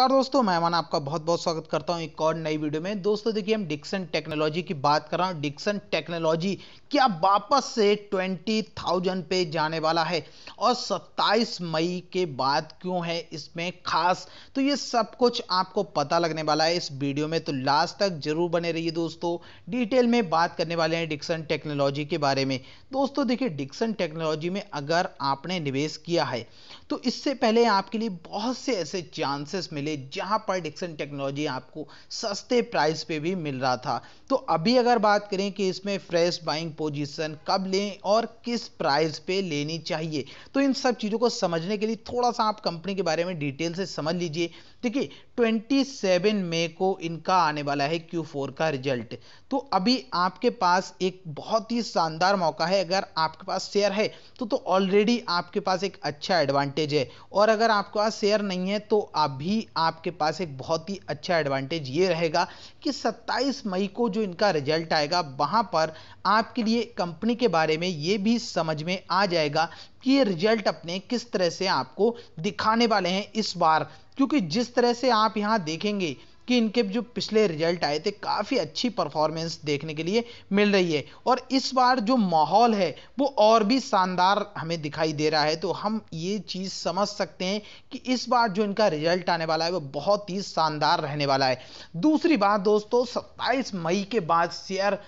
नमस्कार दोस्तों मैं मान आपका बहुत बहुत स्वागत करता हूं एक और नई वीडियो में दोस्तों देखिए हम डिक्सन टेक्नोलॉजी की बात कर रहा हूं डिक्सन टेक्नोलॉजी क्या वापस से 20,000 पे जाने वाला है और 27 मई के बाद क्यों है इसमें खास तो ये सब कुछ आपको पता लगने वाला है इस वीडियो में तो लास्ट तक जरूर बने रहिए दोस्तों डिटेल में बात करने वाले हैं डिक्सन टेक्नोलॉजी के बारे में दोस्तों देखिए डिक्सन टेक्नोलॉजी में अगर आपने निवेश किया है तो इससे पहले आपके लिए बहुत से ऐसे चांसेस मिले पहले जहां पर डिक्सन टेक्नोलॉजी आपको सस्ते प्राइस पे भी मिल रहा था तो अभी अगर बात करें कि इसमें फ्रेश बाइंग पोजीशन कब लें और किस प्राइस पे लेनी चाहिए तो इन सब चीज़ों को समझने के लिए थोड़ा सा आप कंपनी के बारे में डिटेल से समझ लीजिए देखिए 27 मई को इनका आने वाला है Q4 का रिजल्ट तो अभी आपके पास एक बहुत ही शानदार मौका है अगर आपके पास शेयर है तो तो ऑलरेडी आपके पास एक अच्छा एडवांटेज है और अगर आपके पास शेयर नहीं है तो अभी आपके पास एक बहुत ही अच्छा एडवांटेज ये रहेगा कि 27 मई को जो इनका रिजल्ट आएगा वहाँ पर आपके लिए कंपनी के बारे में ये भी समझ में आ जाएगा कि ये रिजल्ट अपने किस तरह से आपको दिखाने वाले हैं इस बार क्योंकि जिस तरह से आप यहाँ देखेंगे कि इनके जो पिछले रिजल्ट आए थे काफ़ी अच्छी परफॉर्मेंस देखने के लिए मिल रही है और इस बार जो माहौल है वो और भी शानदार हमें दिखाई दे रहा है तो हम ये चीज़ समझ सकते हैं कि इस बार जो इनका रिजल्ट आने वाला है वो बहुत ही शानदार रहने वाला है दूसरी बात दोस्तों 27 मई के बाद शेयर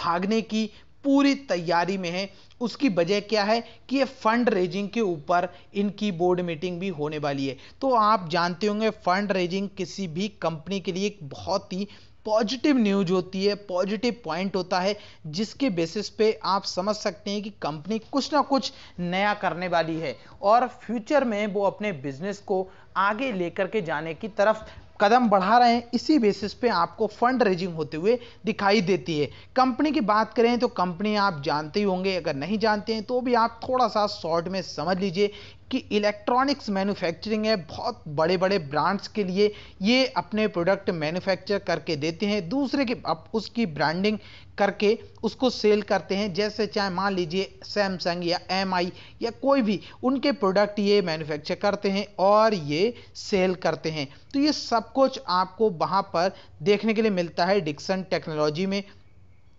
भागने की पूरी तैयारी में है उसकी वजह क्या है कि ये फंड रेजिंग के ऊपर इनकी बोर्ड मीटिंग भी होने वाली है तो आप जानते होंगे फंड रेजिंग किसी भी कंपनी के लिए एक बहुत ही पॉजिटिव न्यूज होती है पॉजिटिव पॉइंट होता है जिसके बेसिस पे आप समझ सकते हैं कि कंपनी कुछ ना कुछ नया करने वाली है और फ्यूचर में वो अपने बिजनेस को आगे लेकर के जाने की तरफ कदम बढ़ा रहे हैं इसी बेसिस पे आपको फंड रेजिंग होते हुए दिखाई देती है कंपनी की बात करें तो कंपनी आप जानते ही होंगे अगर नहीं जानते हैं तो भी आप थोड़ा सा शॉर्ट में समझ लीजिए कि इलेक्ट्रॉनिक्स मैन्युफैक्चरिंग है बहुत बड़े बड़े ब्रांड्स के लिए ये अपने प्रोडक्ट मैन्युफैक्चर करके देते हैं दूसरे के अब उसकी ब्रांडिंग करके उसको सेल करते हैं जैसे चाहे मान लीजिए सैमसंग या एम या कोई भी उनके प्रोडक्ट ये मैन्युफैक्चर करते हैं और ये सेल करते हैं तो ये सब कुछ आपको वहाँ पर देखने के लिए मिलता है डिक्सन टेक्नोलॉजी में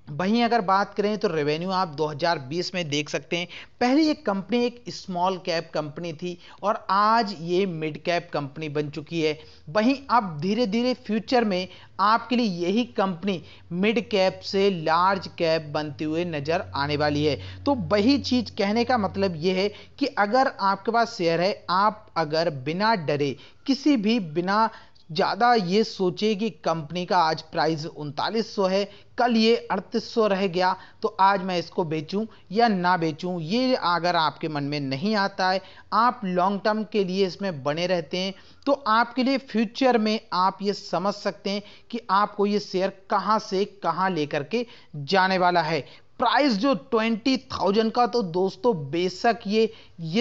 वहीं अगर बात करें तो रेवेन्यू आप 2020 में देख सकते हैं पहले ये कंपनी एक स्मॉल कैप कंपनी थी और आज ये मिड कैप कंपनी बन चुकी है वहीं अब धीरे धीरे फ्यूचर में आपके लिए यही कंपनी मिड कैप से लार्ज कैप बनते हुए नज़र आने वाली है तो वही चीज़ कहने का मतलब ये है कि अगर आपके पास शेयर है आप अगर बिना डरे किसी भी बिना ज़्यादा ये सोचे कि कंपनी का आज प्राइस उनतालीस सौ है कल ये अड़तीस सौ रह गया तो आज मैं इसको बेचूं या ना बेचूं ये अगर आपके मन में नहीं आता है आप लॉन्ग टर्म के लिए इसमें बने रहते हैं तो आपके लिए फ्यूचर में आप ये समझ सकते हैं कि आपको ये शेयर कहाँ से कहाँ लेकर के जाने वाला है प्राइस जो ट्वेंटी थाउजेंड का तो दोस्तों बेशक ये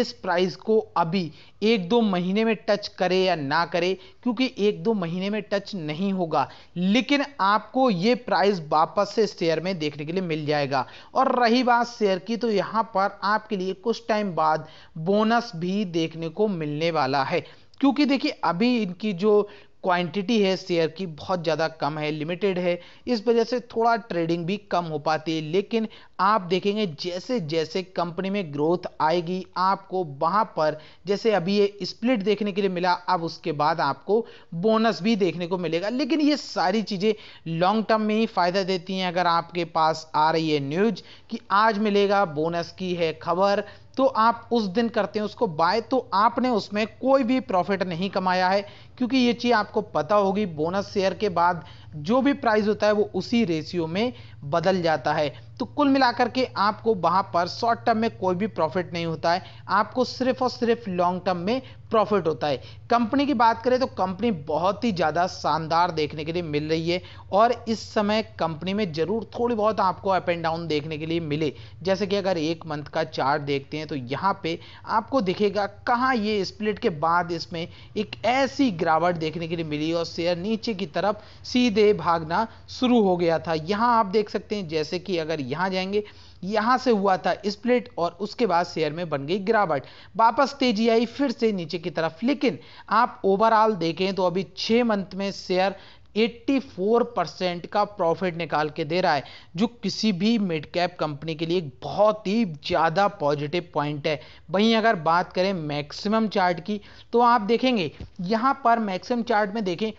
इस प्राइस को अभी एक दो महीने में टच करे या ना करे क्योंकि एक दो महीने में टच नहीं होगा लेकिन आपको ये प्राइस वापस से शेयर में देखने के लिए मिल जाएगा और रही बात शेयर की तो यहाँ पर आपके लिए कुछ टाइम बाद बोनस भी देखने को मिलने वाला है क्योंकि देखिए अभी इनकी जो क्वांटिटी है शेयर की बहुत ज़्यादा कम है लिमिटेड है इस वजह से थोड़ा ट्रेडिंग भी कम हो पाती है लेकिन आप देखेंगे जैसे जैसे कंपनी में ग्रोथ आएगी आपको वहाँ पर जैसे अभी ये स्प्लिट देखने के लिए मिला अब उसके बाद आपको बोनस भी देखने को मिलेगा लेकिन ये सारी चीज़ें लॉन्ग टर्म में ही फ़ायदा देती हैं अगर आपके पास आ रही है न्यूज कि आज मिलेगा बोनस की है खबर तो आप उस दिन करते हैं उसको बाय तो आपने उसमें कोई भी प्रॉफिट नहीं कमाया है क्योंकि ये चीज़ आपको पता होगी बोनस शेयर के बाद जो भी प्राइस होता है वो उसी रेशियो में बदल जाता है तो कुल मिलाकर के आपको वहाँ पर शॉर्ट टर्म में कोई भी प्रॉफिट नहीं होता है आपको सिर्फ और सिर्फ लॉन्ग टर्म में प्रॉफिट होता है कंपनी की बात करें तो कंपनी बहुत ही ज़्यादा शानदार देखने के लिए मिल रही है और इस समय कंपनी में ज़रूर थोड़ी बहुत आपको अप एंड डाउन देखने के लिए मिले जैसे कि अगर एक मंथ का चार्ट देखते हैं तो यहाँ पर आपको दिखेगा कहाँ ये स्प्लिट के बाद इसमें एक ऐसी गिरावट देखने के लिए मिली और शेयर नीचे की तरफ सीधे सीधे भागना शुरू हो गया था यहाँ आप देख सकते हैं जैसे कि अगर यहाँ जाएंगे यहाँ से हुआ था स्प्लिट और उसके बाद शेयर में बन गई गिरावट वापस तेजी आई फिर से नीचे की तरफ लेकिन आप ओवरऑल देखें तो अभी छः मंथ में शेयर 84 परसेंट का प्रॉफिट निकाल के दे रहा है जो किसी भी मिड कैप कंपनी के लिए बहुत ही ज़्यादा पॉजिटिव पॉइंट है वहीं अगर बात करें मैक्सिमम चार्ट की तो आप देखेंगे यहाँ पर मैक्सिमम चार्ट में देखें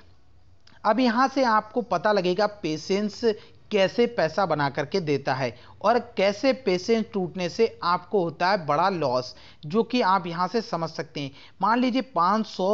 अब यहाँ से आपको पता लगेगा पेशेंस कैसे पैसा बना करके देता है और कैसे पेशेंस टूटने से आपको होता है बड़ा लॉस जो कि आप यहाँ से समझ सकते हैं मान लीजिए पाँच सौ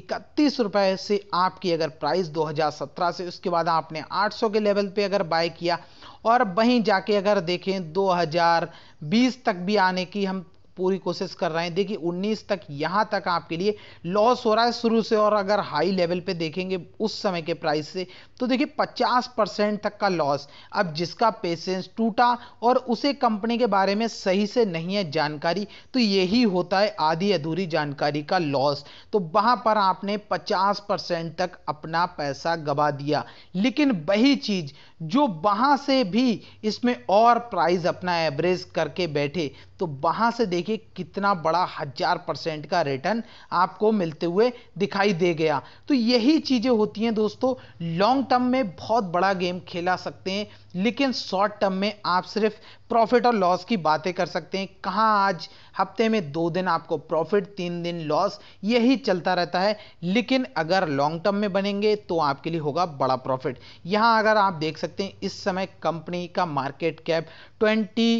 इकतीस रुपये से आपकी अगर प्राइस 2017 से उसके बाद आपने 800 के लेवल पे अगर बाय किया और वहीं जाके अगर देखें 2020 तक भी आने की हम पूरी कोशिश कर रहे हैं देखिए 19 तक यहां तक आपके लिए लॉस हो रहा है शुरू से और अगर हाई लेवल पे देखेंगे उस समय के प्राइस से तो देखिए 50 परसेंट तक का लॉस अब जिसका पेशेंस टूटा और उसे कंपनी के बारे में सही से नहीं है जानकारी तो यही होता है आधी अधूरी जानकारी का लॉस तो वहां पर आपने पचास परसेंट तक अपना पैसा गवा दिया लेकिन वही चीज जो वहां से भी इसमें और प्राइस अपना एवरेज करके बैठे तो वहां से देखिए देखिए कितना बड़ा हज़ार परसेंट का रिटर्न आपको मिलते हुए दिखाई दे गया तो यही चीज़ें होती हैं दोस्तों लॉन्ग टर्म में बहुत बड़ा गेम खेला सकते हैं लेकिन शॉर्ट टर्म में आप सिर्फ प्रॉफिट और लॉस की बातें कर सकते हैं कहाँ आज हफ्ते में दो दिन आपको प्रॉफिट तीन दिन लॉस यही चलता रहता है लेकिन अगर लॉन्ग टर्म में बनेंगे तो आपके लिए होगा बड़ा प्रॉफिट यहाँ अगर आप देख सकते हैं इस समय कंपनी का market cap twenty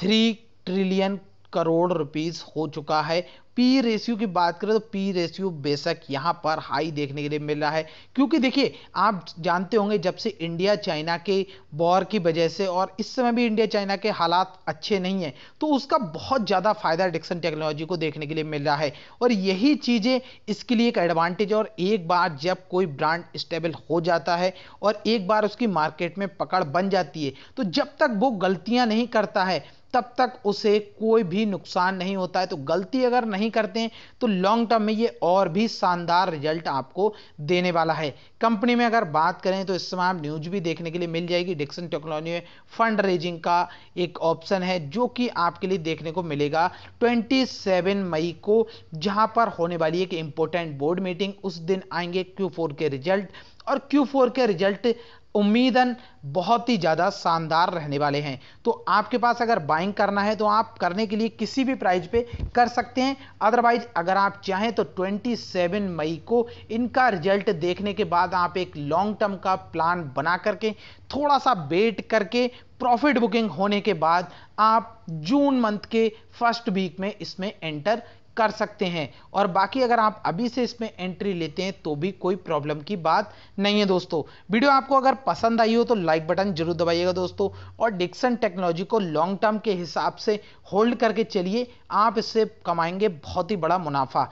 three trillion crore rupees हो चुका है पी रेशियो की बात करें तो पी रेशियो बेशक यहाँ पर हाई देखने के लिए मिल रहा है क्योंकि देखिए आप जानते होंगे जब से इंडिया चाइना के वॉर की वजह से और इस समय भी इंडिया चाइना के हालात अच्छे नहीं हैं तो उसका बहुत ज़्यादा फायदा डिक्सन टेक्नोलॉजी को देखने के लिए मिल रहा है और यही चीज़ें इसके लिए एक एडवांटेज है और एक बार जब कोई ब्रांड स्टेबल हो जाता है और एक बार उसकी मार्केट में पकड़ बन जाती है तो जब तक वो गलतियाँ नहीं करता है तब तक उसे कोई भी नुकसान नहीं होता है तो गलती अगर नहीं करते हैं तो लॉन्ग टर्म में ये और भी शानदार रिजल्ट आपको देने वाला है कंपनी में अगर बात करें तो इस समय आप न्यूज भी देखने के लिए मिल जाएगी डिक्सन टेक्नोलॉजी में फंड रेजिंग का एक ऑप्शन है जो कि आपके लिए देखने को मिलेगा 27 मई को जहां पर होने वाली एक इंपॉर्टेंट बोर्ड मीटिंग उस दिन आएंगे क्यू के रिजल्ट और Q4 के रिजल्ट उम्मीदन बहुत ही ज़्यादा शानदार रहने वाले हैं तो आपके पास अगर बाइंग करना है तो आप करने के लिए किसी भी प्राइस पे कर सकते हैं अदरवाइज अगर आप चाहें तो 27 मई को इनका रिजल्ट देखने के बाद आप एक लॉन्ग टर्म का प्लान बना करके थोड़ा सा वेट करके प्रॉफिट बुकिंग होने के बाद आप जून मंथ के फर्स्ट वीक में इसमें एंटर कर सकते हैं और बाकी अगर आप अभी से इसमें एंट्री लेते हैं तो भी कोई प्रॉब्लम की बात नहीं है दोस्तों वीडियो आपको अगर पसंद आई हो तो लाइक बटन जरूर दबाइएगा दोस्तों और डिक्सन टेक्नोलॉजी को लॉन्ग टर्म के हिसाब से होल्ड करके चलिए आप इससे कमाएंगे बहुत ही बड़ा मुनाफा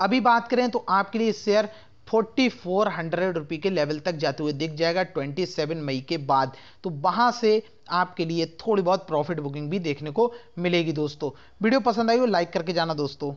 अभी बात करें तो आपके लिए share forty four hundred rupee के लेवल तक जाते हुए दिख जाएगा ट्वेंटी सेवन मई के बाद तो वहां से आपके लिए थोड़ी बहुत प्रॉफिट बुकिंग भी देखने को मिलेगी दोस्तों वीडियो पसंद आई हो लाइक करके जाना दोस्तों